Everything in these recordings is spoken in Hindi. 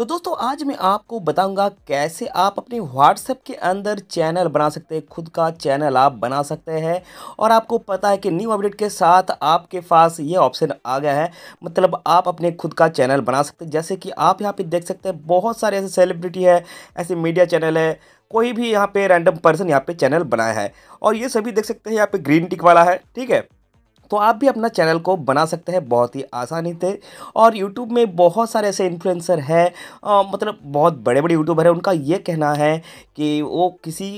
सो दोस्तों आज मैं आपको बताऊंगा कैसे आप अपने व्हाट्सएप के अंदर चैनल बना सकते हैं खुद का चैनल आप बना सकते हैं और आपको पता है कि न्यू अपडेट के साथ आपके पास ये ऑप्शन आ गया है मतलब आप अपने खुद का चैनल बना सकते हैं जैसे कि आप यहाँ पे देख सकते हैं बहुत सारे ऐसे सेलिब्रिटी है ऐसे मीडिया चैनल है कोई भी यहाँ पर रैंडम पर्सन यहाँ पर चैनल बनाया है और ये सभी देख सकते हैं यहाँ पर ग्रीन टिक वाला है ठीक है तो आप भी अपना चैनल को बना सकते हैं बहुत ही आसानी से और यूट्यूब में बहुत सारे ऐसे इन्फ्लुएंसर हैं मतलब बहुत बड़े बड़े यूट्यूबर हैं उनका ये कहना है कि वो किसी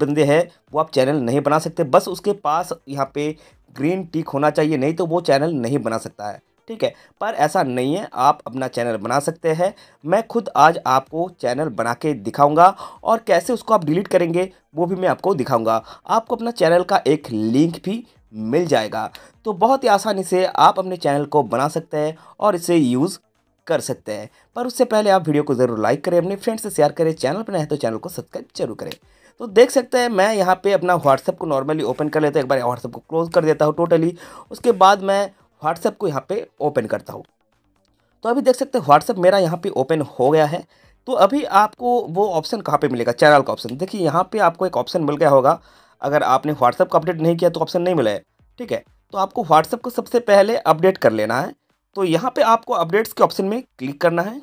बंदे हैं वो आप चैनल नहीं बना सकते बस उसके पास यहाँ पे ग्रीन टिक होना चाहिए नहीं तो वो चैनल नहीं बना सकता है ठीक है पर ऐसा नहीं है आप अपना चैनल बना सकते हैं मैं खुद आज आपको चैनल बना के दिखाऊंगा और कैसे उसको आप डिलीट करेंगे वो भी मैं आपको दिखाऊंगा आपको अपना चैनल का एक लिंक भी मिल जाएगा तो बहुत ही आसानी से आप अपने चैनल को बना सकते हैं और इसे यूज़ कर सकते हैं पर उससे पहले आप वीडियो को ज़रूर लाइक करें अपने फ्रेंड्स से शेयर करें चैनल पर नहीं तो चैनल को सब्सक्राइब जरूर करें तो देख सकते हैं मैं यहाँ पे अपना व्हाट्सअप को नॉर्मली ओपन कर लेता हूँ एक बार व्हाट्सअप को क्लोज कर देता हूँ टोटली उसके बाद मैं व्हाट्सअप को यहाँ पर ओपन करता हूँ तो अभी देख सकते हैं व्हाट्सअप मेरा यहाँ पे ओपन हो गया है तो अभी आपको वो ऑप्शन कहाँ पे मिलेगा चैनल का ऑप्शन देखिए यहाँ पे आपको एक ऑप्शन मिल गया होगा अगर आपने व्हाट्सएप का अपडेट नहीं किया तो ऑप्शन नहीं मिला है ठीक है तो आपको व्हाट्सअप को सबसे पहले अपडेट कर लेना है तो यहाँ पे आपको अपडेट्स के ऑप्शन में क्लिक करना है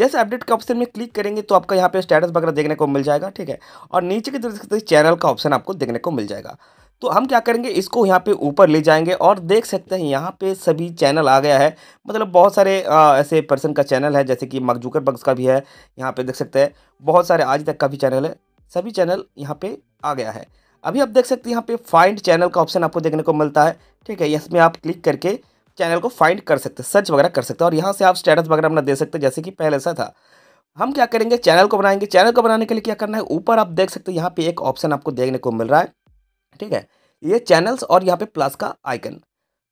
जैसे अपडेट के ऑप्शन में क्लिक करेंगे तो आपका यहाँ पे स्टेटस वगैरह देखने को मिल जाएगा ठीक है और नीचे की तरफ चैनल का ऑप्शन आपको देखने को मिल जाएगा तो हम क्या करेंगे इसको यहाँ पे ऊपर ले जाएंगे और देख सकते हैं यहाँ पे सभी चैनल आ गया है मतलब बहुत सारे आ, ऐसे पर्सन का चैनल है जैसे कि मकजूकर बग्स का भी है यहाँ पर देख सकते हैं बहुत सारे आज तक का भी चैनल है सभी चैनल यहाँ पे आ गया है अभी आप देख सकते हैं यहाँ पे फाइंड चैनल का ऑप्शन आपको देखने को मिलता है ठीक है इसमें आप क्लिक करके चैनल को फाइंड कर सकते हैं सर्च वगैरह कर सकते हैं और यहाँ से आप स्टेटस वगैरह अपना दे सकते हैं जैसे कि पहले ऐसा था हम क्या करेंगे चैनल को बनाएंगे चैनल को बनाने के लिए क्या करना है ऊपर आप देख सकते हैं यहाँ पे एक ऑप्शन आपको देखने को मिल रहा है ठीक है ये चैनल्स और यहाँ पे प्लस का आइकन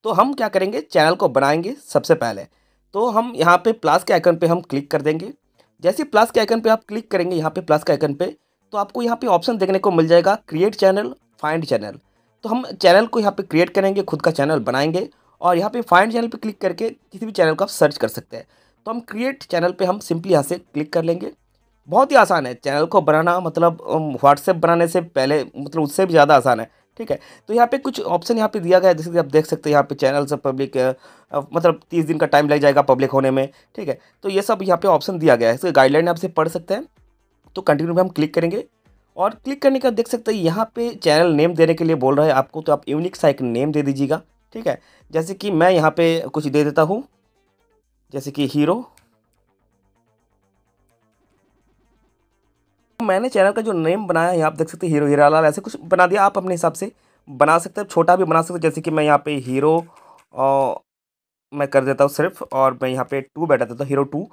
तो हम क्या करेंगे चैनल को बनाएंगे सबसे पहले तो हम यहाँ पे प्लस के आइकन पे हम क्लिक कर देंगे जैसे प्लस के आइकन पे आप क्लिक करेंगे यहाँ पे प्लस के आइकन पे तो आपको यहाँ पे ऑप्शन देखने को मिल जाएगा क्रिएट चैनल फाइंड चैनल तो हम चैनल को यहाँ पे क्रिएट करेंगे खुद का चैनल बनाएंगे और यहाँ पे फाइंड चैनल पे क्लिक करके किसी भी चैनल को आप सर्च कर सकते हैं तो हम क्रिएट चैनल पे हम सिंपली यहाँ से क्लिक कर लेंगे बहुत ही आसान है चैनल को बनाना मतलब व्हाट्सएप बनाने से पहले मतलब उससे भी ज़्यादा आसान है ठीक है तो यहाँ पे कुछ ऑप्शन यहाँ पे दिया गया है जैसे कि आप देख सकते हैं यहाँ पे चैनल सब पब्लिक मतलब तीस दिन का टाइम लग जाएगा पब्लिक होने में ठीक है तो ये सब यहाँ पे ऑप्शन दिया गया है इसके गाइडलाइन आपसे पढ़ सकते हैं तो कंटिन्यू पर हम क्लिक करेंगे और क्लिक करने के बाद देख सकते हैं यहाँ पे चैनल नेम देने के लिए बोल रहा है आपको तो आप यूनिक सा एक नेम दे दीजिएगा ठीक है जैसे कि मैं यहाँ पे कुछ दे देता हूँ जैसे कि हीरो तो मैंने चैनल का जो नेम बनाया है आप देख सकते हैं हीरो लाल ऐसे कुछ बना दिया आप अपने हिसाब से बना सकते हैं छोटा भी बना सकते हैं जैसे कि मैं यहाँ पे हीरो मैं कर देता हूँ सिर्फ और मैं यहाँ पे टू बैठा देता हूँ हीरो टू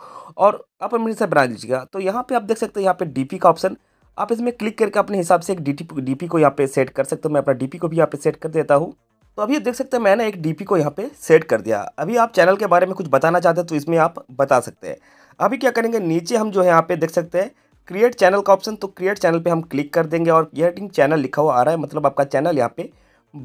और आप मेरे हिसाब बना लीजिएगा तो यहाँ पे आप देख सकते हैं यहाँ पे डीपी का ऑप्शन आप इसमें क्लिक करके अपने हिसाब से एक डी डीपी को यहाँ पे सेट कर सकते हो मैं अपना डीपी को भी यहाँ पे सेट कर देता हूँ तो अभी देख सकते हैं मैंने एक डी को यहाँ पे सेट कर दिया अभी आप चैनल के बारे में कुछ बताना चाहते हैं तो इसमें आप बता सकते हैं अभी क्या करेंगे नीचे हम जो है यहाँ पे देख सकते हैं क्रिएट चैनल का ऑप्शन तो क्रिएट चैनल पे हम क्लिक कर देंगे और क्रिएटिंग चैनल लिखा हुआ आ रहा है मतलब आपका चैनल यहाँ पे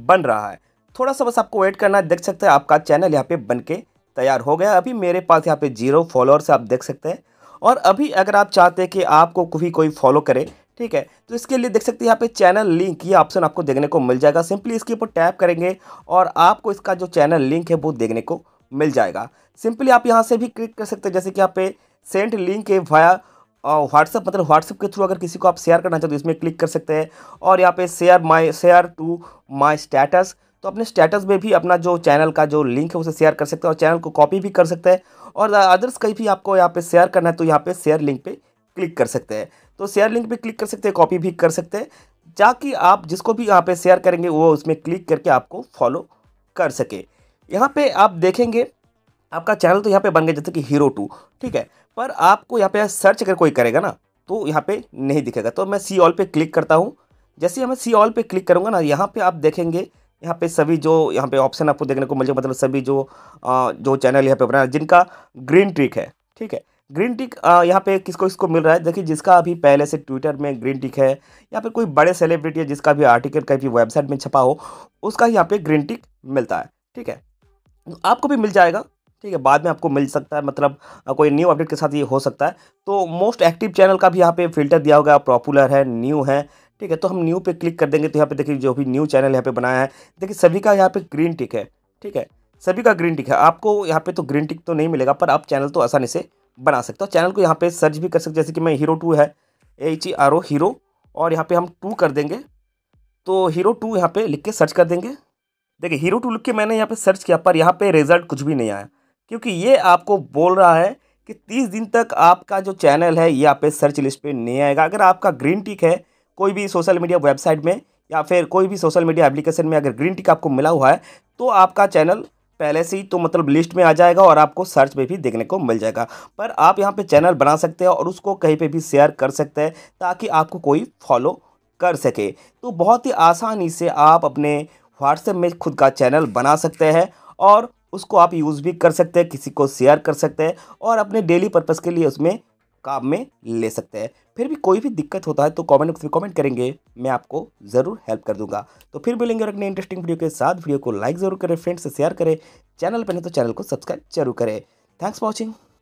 बन रहा है थोड़ा सा बस आपको वेट करना है देख सकते हैं आपका चैनल यहाँ पे बन के तैयार हो गया अभी मेरे पास यहाँ पे जीरो फॉलोअर्स आप देख सकते हैं और अभी अगर आप चाहते हैं कि आपको कभी कोई फॉलो करे ठीक है तो इसके लिए देख सकते हैं यहाँ पे चैनल लिंक ये ऑप्शन आपको देखने को मिल जाएगा सिंपली इसके ऊपर टैप करेंगे और आपको इसका जो चैनल लिंक है वो देखने को मिल जाएगा सिंपली आप यहाँ से भी क्लिक कर सकते हैं जैसे कि यहाँ पे सेंड लिंक है वाया व्हाट्सअप मतलब व्हाट्सअप के थ्रू अगर किसी को आप शेयर करना चाहते हो तो इसमें क्लिक कर सकते हैं और यहाँ पे share my share to my status तो अपने स्टेटस में भी अपना जो चैनल का जो लिंक है उसे शेयर कर सकते हैं और चैनल को कॉपी भी कर सकते हैं और अदर्स कहीं भी आपको यहाँ पे शेयर करना है तो यहाँ पे शेयर लिंक पे क्लिक कर सकते हैं तो शेयर लिंक पे क्लिक कर सकते हैं कॉपी भी कर सकते हैं ताकि आप जिसको भी यहाँ पे शेयर करेंगे वो उसमें क्लिक करके आपको फॉलो कर सके यहाँ पे आप देखेंगे आपका चैनल तो यहाँ पे बन गया जैसे कि हीरो टू ठीक है पर आपको यहाँ पे सर्च अगर कोई करेगा ना तो यहाँ पर नहीं दिखेगा तो मैं सी ऑल पर क्लिक करता हूँ जैसे ही मैं सी ऑल पर क्लिक करूँगा ना यहाँ पर आप देखेंगे यहाँ पे सभी जो यहाँ पे ऑप्शन आपको देखने को मिल जाएगा मतलब सभी जो आ, जो चैनल यहाँ पे बना जिनका ग्रीन टिक है ठीक है ग्रीन टिक यहाँ पे किसको किसको मिल रहा है देखिए जिसका अभी पहले से ट्विटर में ग्रीन टिक है या फिर कोई बड़े सेलिब्रिटी है जिसका भी आर्टिकल कहीं भी वेबसाइट में छपा हो उसका यहाँ पे ग्रीन टिक मिलता है ठीक है तो आपको भी मिल जाएगा ठीक है बाद में आपको मिल सकता है मतलब कोई न्यू अपडेट के साथ ये हो सकता है तो मोस्ट एक्टिव चैनल का भी यहाँ पे फिल्टर दिया होगा पॉपुलर है न्यू है ठीक है तो हम न्यू पे क्लिक कर देंगे तो यहाँ पे देखिए जो भी न्यू चैनल यहाँ पे बनाया है देखिए सभी का यहाँ पे ग्रीन टिक है ठीक है सभी का ग्रीन टिक है आपको यहाँ पे तो ग्रीन टिक तो नहीं मिलेगा पर आप चैनल तो आसानी से बना सकते हो चैनल को यहाँ पे सर्च भी कर सकते जैसे कि मैं हीरो टू है H E R O hero और यहाँ पे हम टू कर देंगे तो हीरो टू यहाँ पे लिख के सर्च कर देंगे देखिए हीरो टू लिख के मैंने यहाँ पे सर्च किया पर यहाँ पे रिजल्ट कुछ भी नहीं आया क्योंकि ये आपको बोल रहा है कि तीस दिन तक आपका जो चैनल है ये यहाँ पे सर्च लिस्ट पे नहीं आएगा अगर आपका ग्रीन टिक है कोई भी सोशल मीडिया वेबसाइट में या फिर कोई भी सोशल मीडिया एप्लीकेशन में अगर ग्रीन टिक आपको मिला हुआ है तो आपका चैनल पहले से ही तो मतलब लिस्ट में आ जाएगा और आपको सर्च में भी देखने को मिल जाएगा पर आप यहाँ पे चैनल बना सकते हैं और उसको कहीं पे भी शेयर कर सकते हैं ताकि आपको कोई फॉलो कर सके तो बहुत ही आसानी से आप अपने व्हाट्सएप में खुद का चैनल बना सकते हैं और उसको आप यूज़ भी कर सकते हैं किसी को शेयर कर सकते हैं और अपने डेली पर्पज़ के लिए उसमें काम में ले सकते हैं फिर भी कोई भी दिक्कत होता है तो कमेंट बॉक्स में कॉमेंट करेंगे मैं आपको ज़रूर हेल्प कर दूंगा तो फिर मिलेंगे और अपने इंटरेस्टिंग वीडियो के साथ वीडियो को लाइक ज़रूर करें फ्रेंड्स से शेयर करें चैनल पर नहीं तो चैनल को सब्सक्राइब जरूर करें थैंक्स फॉर वॉचिंग